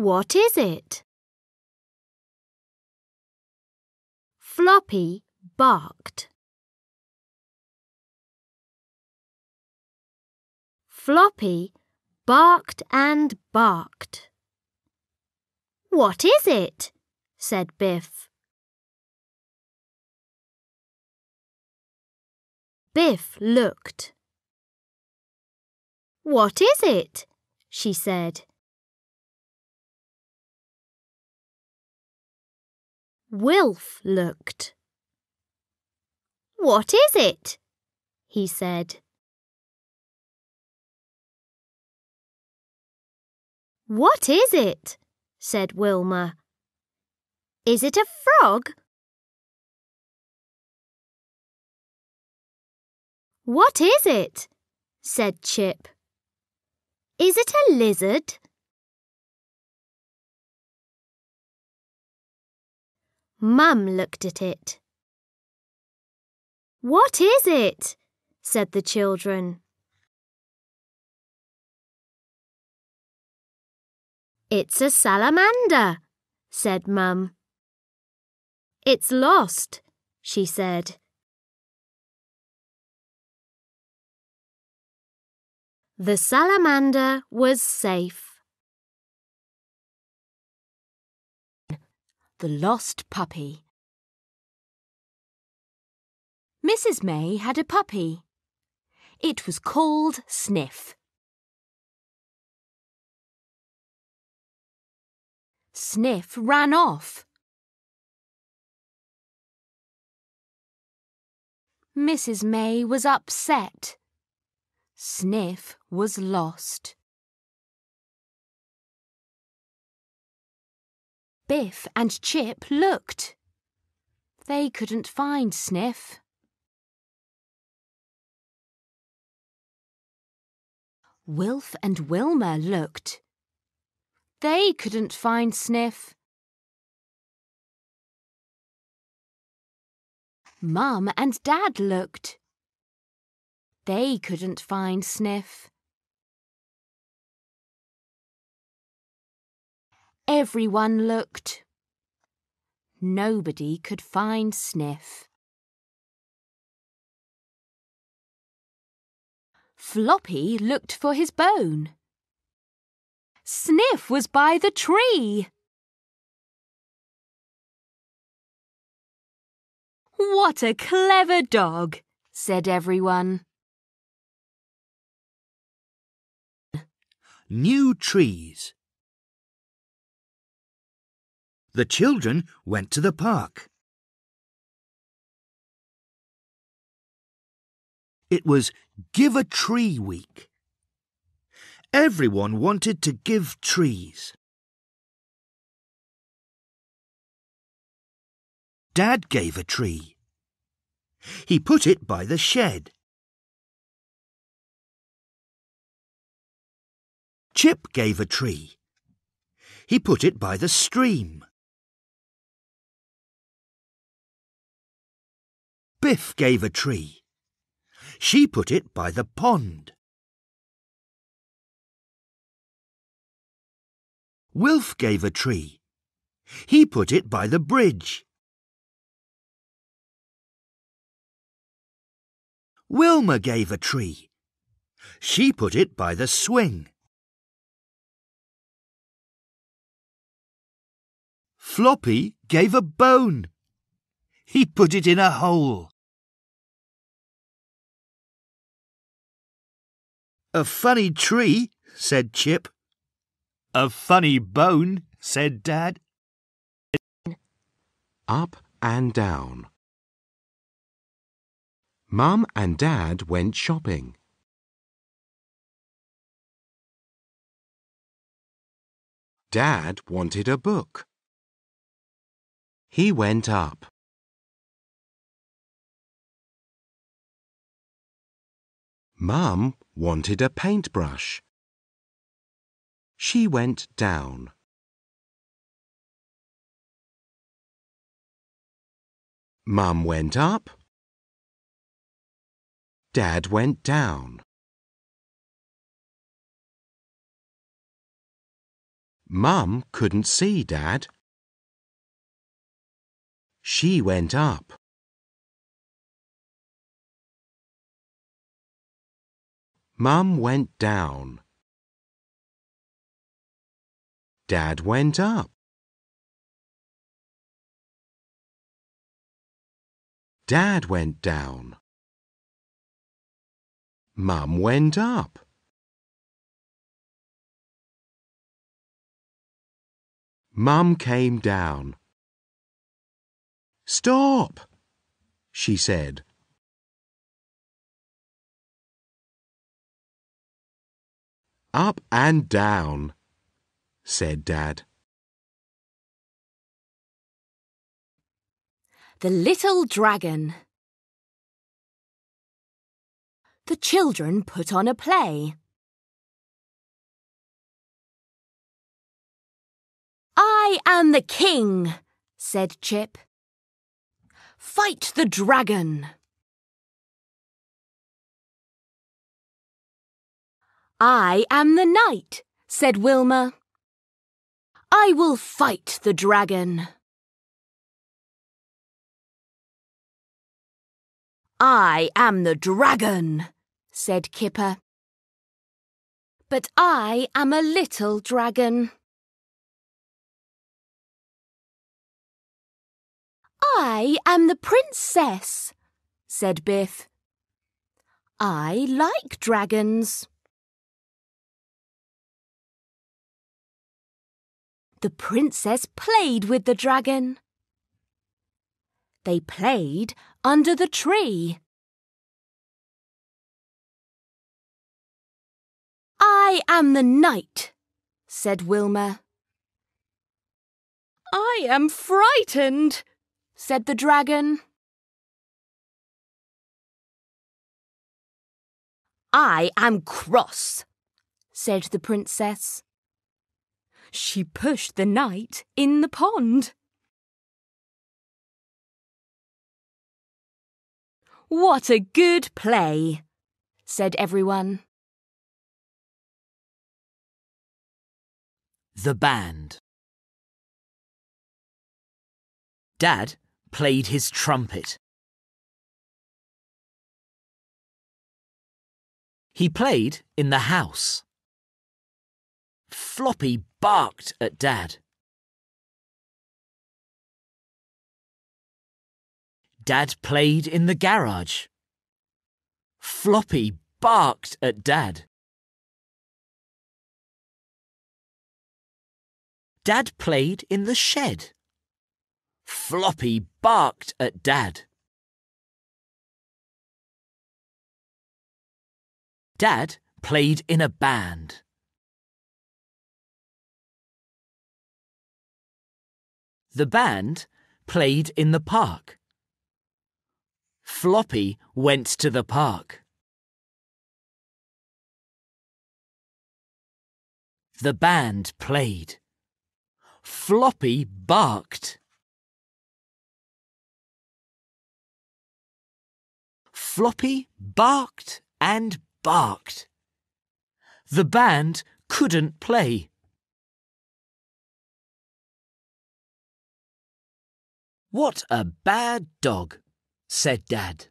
What is it? Floppy barked. Floppy barked and barked. What is it? said Biff. Biff looked. What is it? she said. Wilf looked. What is it? he said. What is it? said Wilma. Is it a frog? What is it? said Chip. Is it a lizard? Mum looked at it. What is it? said the children. It's a salamander, said Mum. It's lost, she said. The salamander was safe. The Lost Puppy Mrs. May had a puppy. It was called Sniff. Sniff ran off. Mrs. May was upset. Sniff was lost. Biff and Chip looked. They couldn't find Sniff. Wilf and Wilma looked. They couldn't find Sniff. Mum and Dad looked. They couldn't find Sniff. Everyone looked. Nobody could find Sniff. Floppy looked for his bone. Sniff was by the tree. What a clever dog, said everyone. New trees. The children went to the park. It was Give a Tree Week. Everyone wanted to give trees. Dad gave a tree. He put it by the shed. Chip gave a tree. He put it by the stream. Cliff gave a tree. She put it by the pond. Wilf gave a tree. He put it by the bridge. Wilma gave a tree. She put it by the swing. Floppy gave a bone. He put it in a hole. A funny tree, said Chip. A funny bone, said Dad. Up and down. Mum and Dad went shopping. Dad wanted a book. He went up. Mum wanted a paintbrush. She went down. Mum went up. Dad went down. Mum couldn't see Dad. She went up. Mum went down. Dad went up. Dad went down. Mum went up. Mum came down. Stop, she said. Up and down, said Dad. The Little Dragon The children put on a play. I am the king, said Chip. Fight the dragon! I am the knight, said Wilma. I will fight the dragon. I am the dragon, said Kipper. But I am a little dragon. I am the princess, said Biff. I like dragons. The princess played with the dragon. They played under the tree. I am the knight, said Wilma. I am frightened, said the dragon. I am cross, said the princess. She pushed the knight in the pond. What a good play, said everyone. The band. Dad played his trumpet. He played in the house. Floppy barked at Dad. Dad played in the garage. Floppy barked at Dad. Dad played in the shed. Floppy barked at Dad. Dad played in a band. The band played in the park. Floppy went to the park. The band played. Floppy barked. Floppy barked and barked. The band couldn't play. What a bad dog, said Dad.